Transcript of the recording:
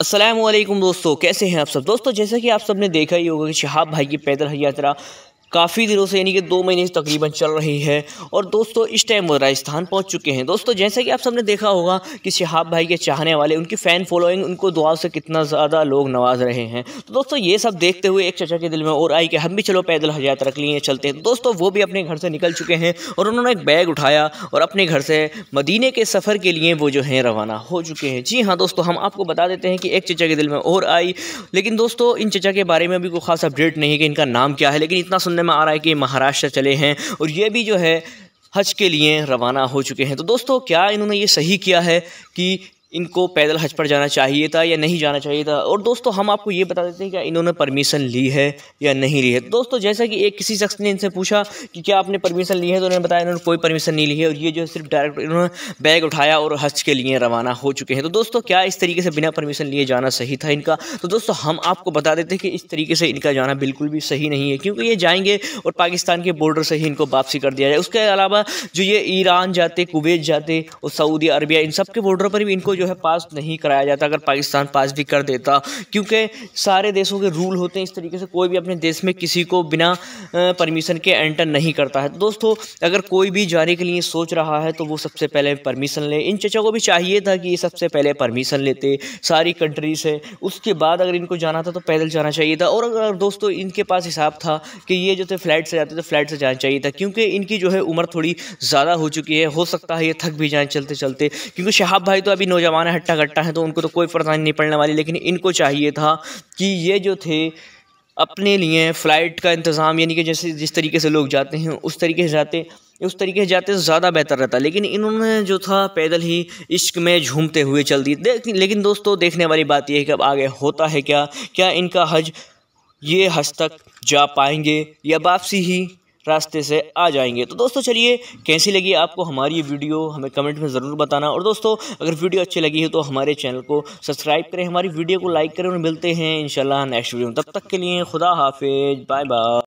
असलम दोस्तों कैसे हैं आप सब दोस्तों जैसा कि आप सब ने देखा ही होगा कि शहाब भाई की पैदल यात्रा काफ़ी दिनों से यानी कि दो महीने से तकरीबन चल रही है और दोस्तों इस टाइम वो राजस्थान पहुंच चुके हैं दोस्तों जैसा कि आप सबने देखा होगा कि शहाब भाई के चाहने वाले उनकी फ़ैन फॉलोइंग उनको दुआ से कितना ज़्यादा लोग नवाज रहे हैं तो दोस्तों ये सब देखते हुए एक चचा के दिल में और आई कि हम भी चलो पैदल हजात रख लिए चलते हैं तो दोस्तों वो भी अपने घर से निकल चुके हैं और उन्होंने एक बैग उठाया और अपने घर से मदीने के सफ़र के लिए वो जो हैं रवाना हो चुके हैं जी हाँ दोस्तों हम आपको बता देते हैं कि एक चचा के दिल में और आई लेकिन दोस्तों इन चचा के बारे में अभी कोई खास अपडेट नहीं है कि इनका नाम क्या है लेकिन इतना सुनने में आ रहा है कि महाराष्ट्र चले हैं और ये भी जो है हज के लिए रवाना हो चुके हैं तो दोस्तों क्या इन्होंने ये सही किया है कि इनको पैदल हज पर जाना चाहिए था या नहीं जाना चाहिए था और दोस्तों हम आपको ये बता देते हैं कि इन्होंने परमिशन ली है या नहीं ली है दोस्तों जैसा कि एक किसी शख्स ने इनसे पूछा कि क्या आपने परमिशन ली है तो उन्होंने बताया इन्होंने कोई परमिशन नहीं ली है और ये जो है सिर्फ डायरेक्ट इन्होंने बैग उठाया और हज के लिए रवाना हो चुके हैं तो दोस्तों क्या इस तरीके से बिना परमिशन लिए जाना सही था इनका तो दोस्तों हम आपको बता देते हैं कि इस तरीके से इनका जाना बिल्कुल भी सही नहीं है क्योंकि ये जाएंगे और पाकिस्तान के बॉर्डर से ही इनको वापसी कर दिया जाए उसके अलावा जो ये ईरान जाते कुवैत जाते और सऊदी अरबिया इन सब के बॉर्डर पर भी इनको जो है पास नहीं कराया जाता अगर पाकिस्तान पास भी कर देता क्योंकि सारे देशों के रूल होते हैं इस तरीके से कोई भी अपने देश में किसी को बिना परमिशन के एंटर नहीं करता है दोस्तों अगर कोई भी जाने के लिए सोच रहा है तो वो सबसे पहले परमिशन ले इन चचा को भी चाहिए था कि ये सबसे पहले परमिशन लेते सारी कंट्री से उसके बाद अगर इनको जाना था तो पैदल जाना चाहिए था और अगर दोस्तों इनके पास हिसाब था कि ये जो थे फ्लाइट से जाते थे फ्लाइट से जाना चाहिए था क्योंकि इनकी जो है उम्र थोड़ी ज़्यादा हो चुकी है हो सकता है ये थक भी जाए चलते चलते क्योंकि शहाब भाई तो अभी नौजवान जमाना हट्टा कट्टा है तो उनको तो कोई परेशानी नहीं पड़ने वाली लेकिन इनको चाहिए था कि ये जो थे अपने लिए फ़्लाइट का इंतज़ाम यानी कि जैसे जिस तरीके से लोग जाते हैं उस तरीके से जाते उस तरीके से जाते तो ज़्यादा बेहतर रहता लेकिन इन्होंने जो था पैदल ही इश्क में झूमते हुए चल दी लेकिन दोस्तों देखने वाली बात यह है कि अब आगे होता है क्या क्या इनका हज ये हज तक जा पाएंगे या वापसी ही रास्ते से आ जाएंगे तो दोस्तों चलिए कैसी लगी आपको हमारी वीडियो हमें कमेंट में ज़रूर बताना और दोस्तों अगर वीडियो अच्छी लगी है तो हमारे चैनल को सब्सक्राइब करें हमारी वीडियो को लाइक करें और मिलते हैं इन नेक्स्ट वीडियो में तब तक के लिए खुदा हाफिज बाय बाय